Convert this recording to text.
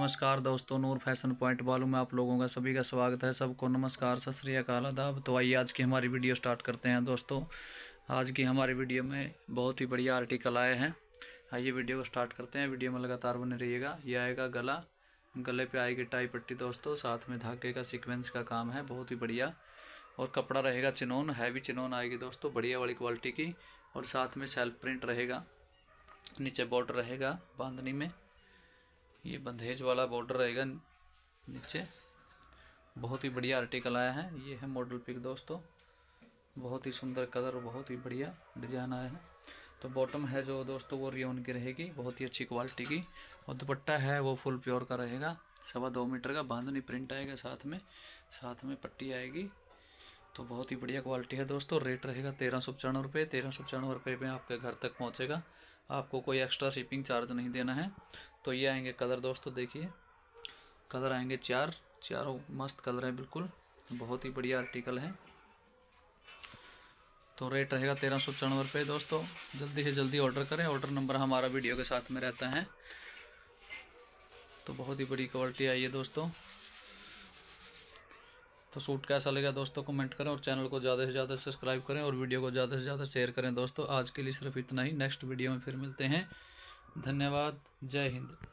नमस्कार दोस्तों नूर fashion point वालों में आप लोगों का सभी का स्वागत है सबको नमस्कार सत श्री अकाल तो आइए आज की हमारी वीडियो स्टार्ट करते हैं दोस्तों आज की हमारी वीडियो में बहुत ही बढ़िया आर्टिकल आए हैं आइए वीडियो को स्टार्ट करते हैं वीडियो में लगातार बने रहिएगा ये आएगा गला गले पे आएगी टाई पट्टी दोस्तों साथ में धागे का सिक्वेंस का काम है बहुत ही बढ़िया और कपड़ा रहेगा चिनोन हैवी चिनोन आएगी दोस्तों बढ़िया वाली क्वालिटी की और साथ में सेल्फ प्रिंट रहेगा नीचे बॉर्डर रहेगा बांधनी में ये बंदेज वाला बॉर्डर रहेगा नीचे बहुत ही बढ़िया आर्टिकल आया है ये है मॉडल पिक दोस्तों बहुत ही सुंदर कलर और बहुत ही बढ़िया डिजाइन आया है तो बॉटम है जो दोस्तों वो रियोन की रहेगी बहुत ही अच्छी क्वालिटी की और दुपट्टा है वो फुल प्योर का रहेगा सवा दो मीटर का बांधनी प्रिंट आएगा साथ में साथ में पट्टी आएगी तो बहुत ही बढ़िया क्वालिटी है दोस्तों रेट रहेगा तेरह सौ पचानवे रुपये तेरह सौ पचानवे रुपये में आपके घर तक पहुँचेगा आपको कोई एक्स्ट्रा शिपिंग चार्ज नहीं देना है तो ये आएंगे कलर दोस्तों देखिए कलर आएंगे चार चारों मस्त कलर है बिल्कुल बहुत ही बढ़िया आर्टिकल है तो रेट रहेगा तेरह सौ चौनवे रुपये दोस्तों जल्दी से जल्दी ऑर्डर करें ऑर्डर नंबर हमारा वीडियो के साथ में रहता है तो बहुत ही बड़ी क्वालिटी आई है दोस्तों तो सूट कैसा लगेगा दोस्तों कमेंट करें और चैनल को ज़्यादा से ज़्यादा सब्सक्राइब करें और वीडियो को ज़्यादा से ज़्यादा शेयर करें दोस्तों आज के लिए सिर्फ इतना ही नेक्स्ट वीडियो में फिर मिलते हैं धन्यवाद जय हिंद